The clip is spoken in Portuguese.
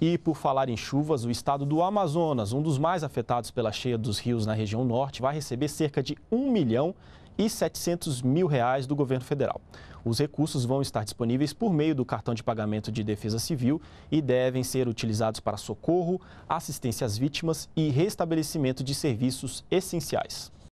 E por falar em chuvas, o estado do Amazonas, um dos mais afetados pela cheia dos rios na região norte, vai receber cerca de 1 milhão e 700 mil reais do governo federal. Os recursos vão estar disponíveis por meio do cartão de pagamento de defesa civil e devem ser utilizados para socorro, assistência às vítimas e restabelecimento de serviços essenciais.